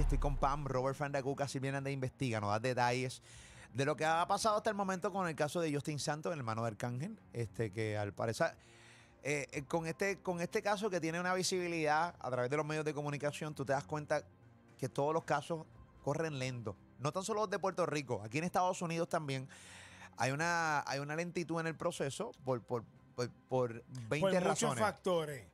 estoy con Pam, Robert Fandacuca, vienen de Investiga, nos da detalles de lo que ha pasado hasta el momento con el caso de Justin Santos, el hermano de Arcángel, este, que al parecer... Eh, eh, con, este, con este caso que tiene una visibilidad a través de los medios de comunicación, tú te das cuenta que todos los casos corren lento. No tan solo los de Puerto Rico, aquí en Estados Unidos también hay una, hay una lentitud en el proceso por, por, por, 20 razones. factores.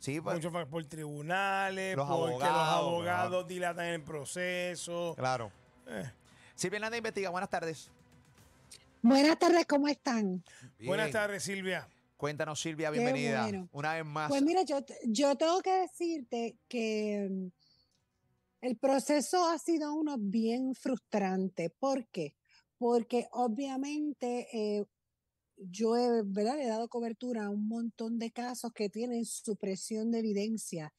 Sí, pues. por tribunales, los porque los abogados dilatan el proceso. Claro. Eh. Silvia Hernández investiga. Buenas tardes. Buenas tardes, ¿cómo están? Buenas tardes, Silvia. Cuéntanos, Silvia, bienvenida. Una vez más. Pues mira, yo, tengo que decirte que mm, el proceso ha sido uno bien frustrante. ¿Por qué? Porque obviamente eh, yo he, ¿verdad? he dado cobertura a un montón de casos que tienen supresión de evidencia,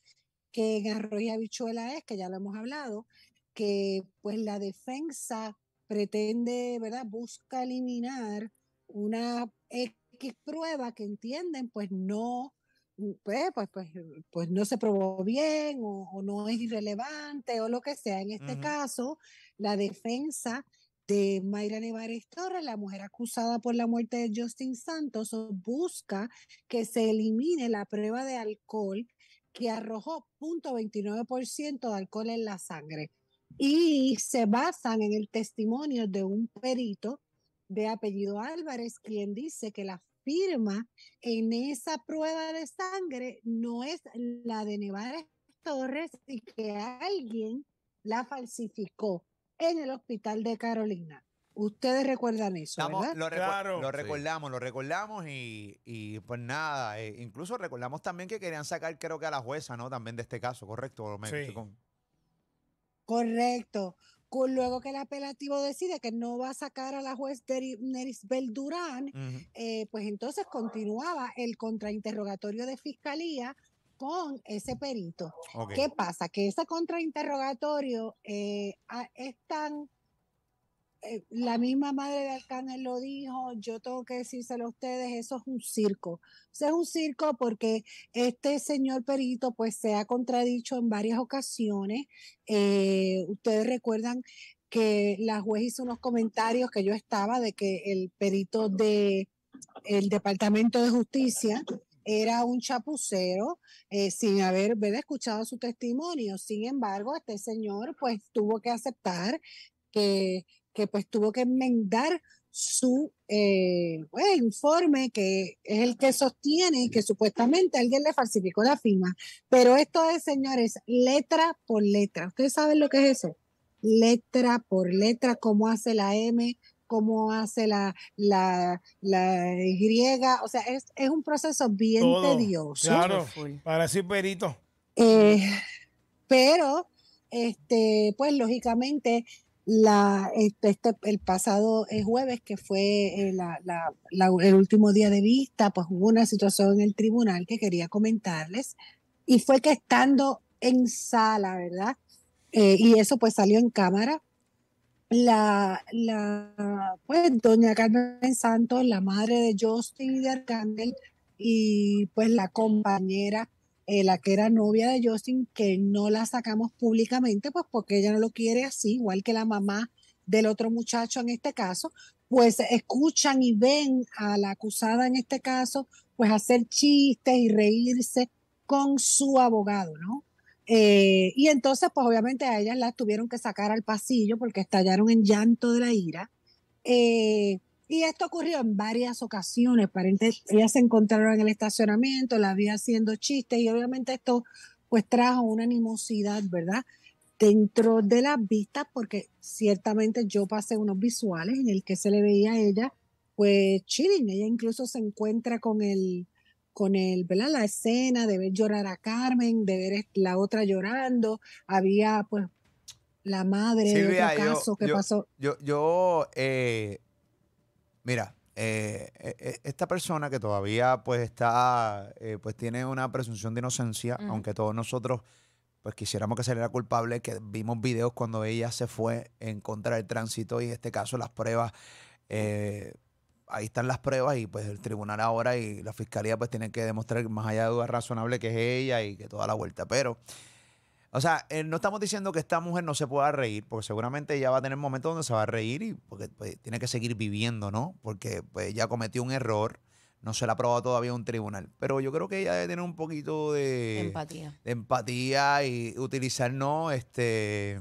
que en arroyo y habichuela es, que ya lo hemos hablado, que pues la defensa pretende, ¿verdad? Busca eliminar una X prueba que entienden, pues no, mm, pues, pues, pues, pues, no se probó bien o, no es irrelevante o lo que sea. En este caso, la defensa de Mayra Nevares Torres, la mujer acusada por la muerte de Justin Santos, busca que se elimine la prueba de alcohol que arrojó 0.29% de alcohol en la sangre. Y se basan en el testimonio de un perito de apellido Álvarez, quien dice que la firma en esa prueba de sangre no es la de Nevares Torres y que alguien la falsificó en el hospital de Carolina. Ustedes recuerdan eso, ¿verdad? Lo, recordamos, lo recordamos y, pues nada, eh, incluso recordamos también que querían sacar creo que a la jueza, ¿no? También de este caso, ¿correcto? Correcto. Luego que el apelativo decide que no va a sacar a la juez Neris Durán, eh, pues entonces continuaba el contrainterrogatorio de fiscalía con ese perito. ¿Qué pasa? Que ese contrainterrogatorio eh, es tan... Eh, la misma madre de Arcángel lo dijo, yo tengo que decírselo a ustedes, eso es un circo. Eso es un circo porque este señor perito pues se ha contradicho en varias ocasiones. Eh, ustedes recuerdan que la juez hizo unos comentarios que yo estaba de que el perito de el Departamento de Justicia era un chapucero eh, sin haber escuchado su testimonio. Sin embargo, este señor pues tuvo que aceptar que, que pues tuvo que enmendar su eh, pues, informe que es el que sostiene que supuestamente alguien le falsificó la firma. Pero esto es, señores, letra por letra. ¿Ustedes saben lo que es eso? Letra por letra, cómo hace la M, cómo hace la, la, O sea, es, un proceso bien tedioso. Claro, para decir perito. Eh, pero, este, pues lógicamente, la, este, este, el pasado eh, jueves, que fue eh, el último día de vista, pues hubo una situación en el tribunal que quería comentarles, y fue que estando en sala, ¿verdad? y eso pues salió en cámara, la, la, pues, doña Carmen Santos, la madre de Justin y de Arcángel, y pues la compañera, eh, la que era novia de Justin, que no la sacamos públicamente, pues porque ella no lo quiere así, igual que la mamá del otro muchacho en este caso, pues escuchan y ven a la acusada en este caso, pues hacer chistes y reírse con su abogado, ¿no? Eh, y entonces, pues obviamente a ellas las tuvieron que sacar al pasillo porque estallaron en llanto de la ira. Eh, y esto ocurrió en varias ocasiones. Ellas se encontraron en el estacionamiento, la vi haciendo chistes y obviamente esto pues trajo una animosidad, ¿verdad? Dentro de las vistas, porque ciertamente yo pasé unos visuales en el que se le veía a ella pues chilling. Ella incluso se encuentra con el con el, ¿verdad? La escena de ver llorar a Carmen, de ver la otra llorando. Había, pues, la madre caso pasó. Yo, yo eh, mira, eh, e, e, esta persona que todavía, pues, está, eh, pues, tiene una presunción de inocencia, aunque todos nosotros pues quisiéramos que saliera culpable, que vimos videos cuando ella se fue en contra del tránsito y en este caso las pruebas ahí están las pruebas y pues el tribunal ahora y la fiscalía pues tienen que demostrar más allá de duda razonable que es ella y que toda la vuelta. Pero, o sea, eh, no estamos diciendo que esta mujer no se pueda reír, porque seguramente ella va a tener momentos donde se va a reír y porque pues, tiene que seguir viviendo, ¿no? Porque pues ella cometió un error. No se la ha todavía un tribunal. Pero yo creo que ella debe tener un poquito de. Empatía. De empatía y utilizar, ¿no? Este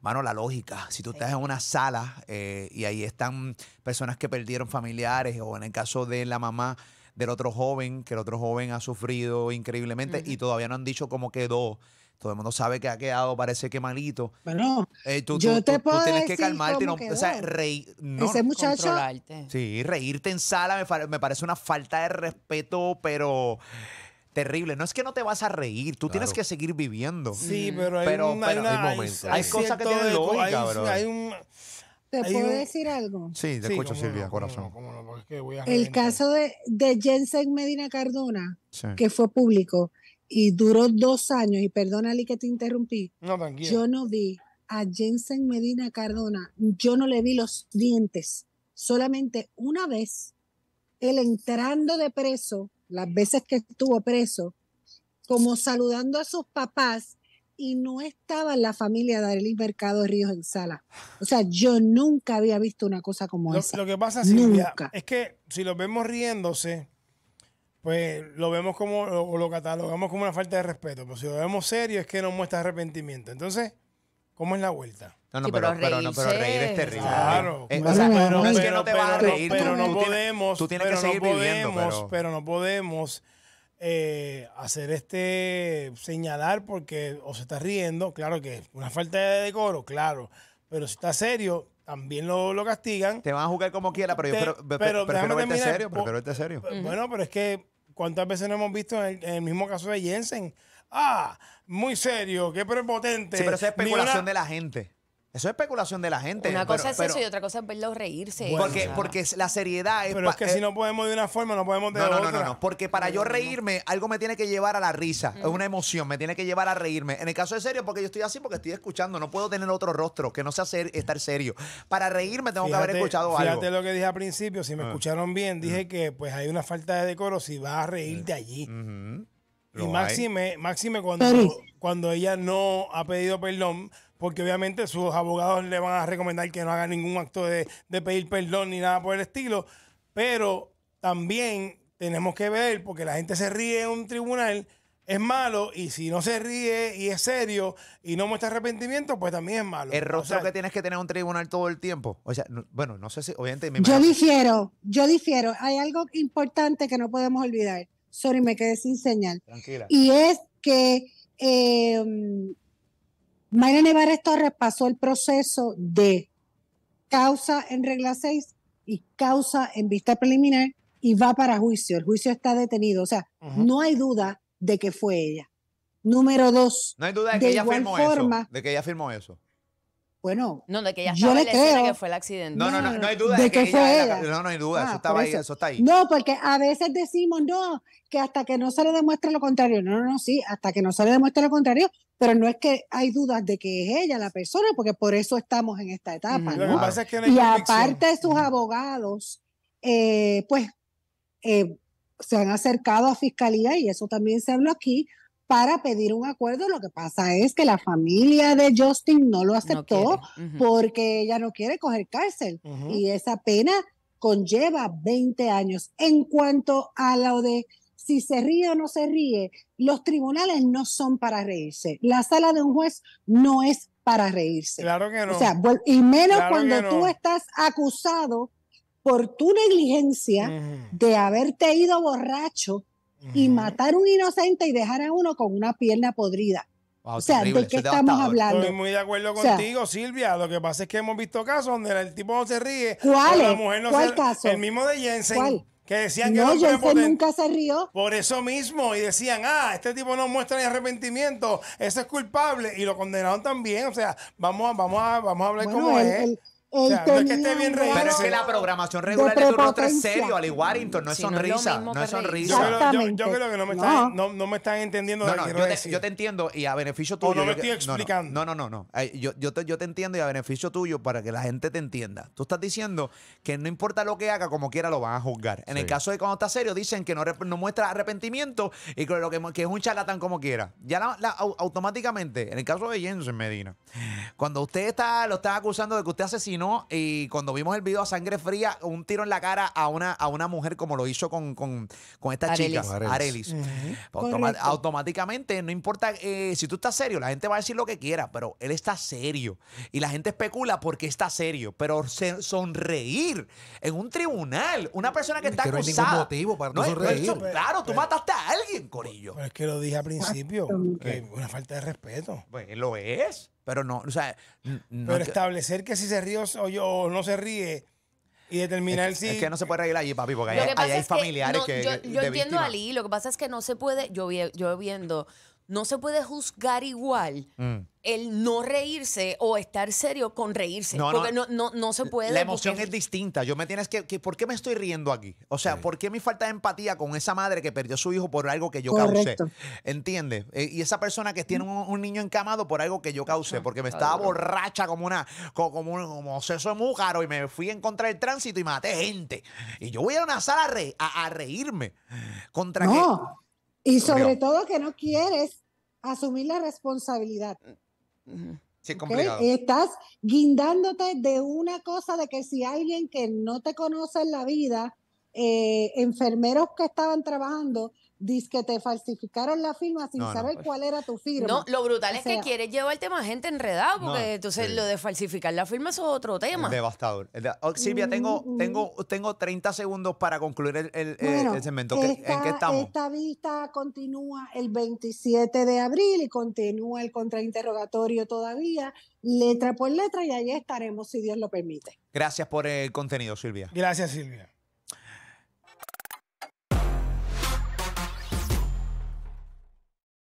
mano, la lógica. Si tú estás en una sala eh, y ahí están personas que perdieron familiares o en el caso de la mamá del otro joven, que el otro joven ha sufrido increíblemente y todavía no han dicho cómo quedó. Todo el mundo sabe que ha quedado, parece que malito. Bueno, eh, tú, tienes que calmarte, no, o sea, no Ese muchacho, controlarte. Sí, reírte en sala me parece una falta de respeto, pero terrible. No es que no te vas a reír, tú tienes que seguir viviendo. Sí, pero hay, hay, cosas que tienen lógica, bro. ¿Te puedo decir algo? Sí, te escucho, Silvia, corazón. el caso de, Jensen Medina Cardona, que fue público y duró dos años, y perdónale que te interrumpí. No, tranquilo. Yo no vi a Jensen Medina Cardona, yo no le vi los dientes. Solamente una vez, él entrando de preso las veces que estuvo preso, como saludando a sus papás y no estaba la familia de Arelis Mercado Ríos en sala. O sea, yo nunca había visto una cosa como esa. Lo que pasa, es que si lo vemos riéndose, pues lo vemos como, o lo, catalogamos como una falta de respeto. Pero si lo vemos serio, es que no muestra arrepentimiento. Entonces, ¿Cómo es la vuelta? No, no, pero, no, pero, reír es terrible. Claro. Eh, pero, no es que no te vas a reír. Pero, no podemos. tú tienes que seguir viviendo, pero... no podemos eh, hacer este señalar porque o se está riendo, claro que es una falta de decoro, claro. Pero si está serio, también lo, castigan. Te van a jugar como quiera, pero yo pero, prefiero verte serio. Prefiero verte serio. Bueno, pero es que ¿cuántas veces no hemos visto en el mismo caso de Jensen? ah, muy serio, qué prepotente. Sí, pero eso es especulación de la gente. Eso es especulación de la gente. Una cosa es eso y otra cosa es verlo reírse. porque, la seriedad es. Pero es que si eh, no podemos de una forma, no podemos de no, otra. No, no, no. Porque para yo reírme, algo me tiene que llevar a la risa. Es una emoción, me tiene que llevar a reírme. En el caso de serio, porque yo estoy así porque estoy escuchando. No puedo tener otro rostro que no sea estar serio. Para reírme, tengo que haber escuchado algo. Fíjate lo que dije al principio. Si me ah. escucharon bien, dije mm. que pues hay una falta de decoro si vas a reírte mm. allí máxime, máxime cuando, cuando ella no ha pedido perdón, porque obviamente sus abogados le van a recomendar que no haga ningún acto de, de pedir perdón ni nada por el estilo, pero también tenemos que ver, porque la gente se ríe en un tribunal, es malo, y si no se ríe y es serio y no muestra arrepentimiento, pues también es malo. El rostro que tienes que tener un tribunal todo el tiempo. O sea, bueno, no sé si, obviamente. yo difiero, yo difiero. Hay algo importante que no podemos olvidar. Sorry, me quedé sin señal. Tranquila. Y es que eh, Mayra Nevares Torres pasó el proceso de causa en regla 6 y causa en vista preliminar y va para juicio. El juicio está detenido. O sea, no hay duda de que fue ella. Número dos. No hay duda de que, ella, firmó eso, de que ella firmó eso. Bueno, no, de que yo el accidente. No, no, no, hay duda de, que, fue ella. no, no hay duda, ah, pues eso está ahí. No, porque a veces decimos, no, que hasta que no se le demuestre lo contrario. No, no, no, sí, hasta que no se le demuestre lo contrario, pero no es que hay dudas de que es ella la persona, porque por eso estamos en esta etapa. y aparte de sus abogados, eh, pues eh, se han acercado a fiscalía y eso también se habló aquí para pedir un acuerdo. Lo que pasa es que la familia de Justin no lo aceptó porque ella no quiere coger cárcel y esa pena conlleva 20 años. En cuanto a lo de si se ríe o no se ríe, los tribunales no son para reírse. La sala de un juez no es para reírse. Claro que no. O sea, y menos cuando tú estás acusado por tu negligencia de haberte ido borracho y matar a un inocente y dejar a uno con una pierna podrida. o sea, ¿de qué estamos hablando? Estoy muy de acuerdo contigo, Silvia. Lo que pasa es que hemos visto casos donde el tipo no se ríe. ¿Cuál? ¿Cuál caso? El mismo de Jensen. ¿Cuál? Que decían no, que no Jensen nunca se rió. Por eso mismo. Y decían, ah, este tipo no muestra ni arrepentimiento. eso es culpable. Y lo condenaron también. O sea, vamos a, vamos a, vamos a hablar como Él, que Pero es que la programación regular de, tu rostro es serio, al no es sonrisa. No es, sonrisa. Yo, creo que no me, Están, entendiendo yo, te, entiendo y a beneficio tuyo. no No, no, no. yo, yo, te, entiendo y a beneficio tuyo para que la gente te entienda. Tú estás diciendo que no importa lo que haga, como quiera lo van a juzgar. En el caso de cuando está serio, dicen que no, muestra arrepentimiento y que, es un charlatán como quiera. Ya automáticamente, en el caso de Jensen Medina, cuando usted está, lo está acusando de que usted asesina y cuando vimos el video a sangre fría, un tiro en la cara a una, a una mujer como lo hizo con, con, esta Arelis. chica, Arelis. automáticamente, no importa eh, si tú estás serio, la gente va a decir lo que quiera, pero él está serio. Y la gente especula porque está serio, pero sonreír en un tribunal, una persona que está con no motivo para sonreír. claro, tú pues, mataste a alguien, Corillo. Pero pues es que lo dije al principio, que una falta de respeto. Pues lo es. Pero no, o sea. pero establecer que... si se ríe o, yo, no se ríe. Y determinar el si. Es que no se puede reír allí, papi, porque ahí, hay, familiares que. yo, entiendo a Ali, lo que pasa es que no se puede. Yo, yo viendo no se puede juzgar igual mm. el no reírse o estar serio con reírse. No, porque no, se puede. La emoción es distinta. Yo me tienes que, ¿Por qué me estoy riendo aquí? O sea, ¿por qué mi falta de empatía con esa madre que perdió su hijo por algo que yo causé? ¿Entiendes? Eh, y esa persona que tiene un, niño encamado por algo que yo causé, ah, porque me estaba borracha como una, como, como un seso de y me fui en contra del tránsito y maté gente. Y yo voy a una sala a, a, reírme. Contra qué? Y sobre todo que no quieres asumir la responsabilidad. Sí, Estás guindándote de una cosa de que si alguien que no te conoce en la vida, eh, enfermeros que estaban trabajando Dice que te falsificaron la firma sin saber pues. cuál era tu firma. No, lo brutal es que quieres llevarte más gente enredada, porque entonces lo de falsificar la firma es otro tema. devastador. Oh, Silvia, mm, mm. tengo, tengo, tengo 30 segundos para concluir el, eh, segmento. ¿En qué estamos? Esta vista continúa el 27 de abril y continúa el contrainterrogatorio todavía, letra por letra, y ahí estaremos si Dios lo permite. Gracias por el contenido, Silvia. Gracias, Silvia.